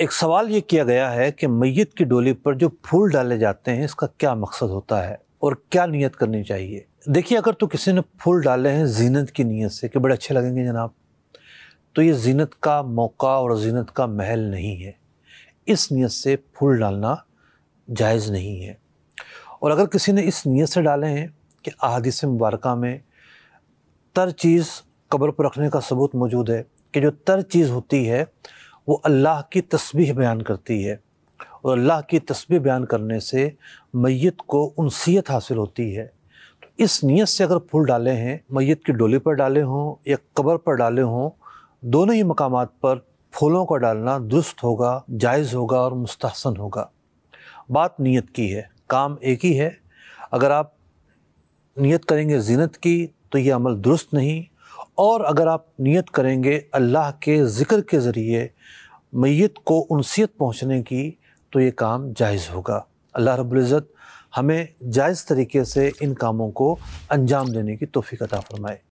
एक सवाल ये किया गया है कि मैत की डोली पर जो फूल डाले जाते हैं इसका क्या मकसद होता है और क्या नियत करनी चाहिए देखिए अगर तो किसी ने फूल डाले हैं जीनत की नीयत से कि बड़े अच्छे लगेंगे जनाब तो ये जीनत का मौका और जीनत का महल नहीं है इस नीयत से फूल डालना जायज़ नहीं है और अगर किसी ने इस नीयत से डाले हैं कि अहादीस मुबारक में तर चीज़ कब्र पर रखने का सबूत मौजूद है कि जो तर चीज़ होती है वो अल्लाह की तस्बीह बयान करती है और अल्लाह की तस्बीह बयान करने से मैत को उनसीत हासिल होती है तो इस नीयत से अगर फूल डाले हैं मैत की डोली पर डाले हों या कब्र पर डाले हों दोनों ही मकाम पर फूलों का डालना दुरुस्त होगा जायज़ होगा और मुस्तहसन होगा बात नीयत की है काम एक ही है अगर आप नीयत करेंगे जीनत की तो ये अमल दुरुस्त नहीं और अगर आप नियत करेंगे अल्लाह के ज़िक्र के ज़रिए मैत को उनसीत पहुँचने की तो ये काम जायज़ होगा अल्लाह रब्ज़त हमें जायज़ तरीके से इन कामों को अंजाम देने की तोफ़ी अता फ़रमाए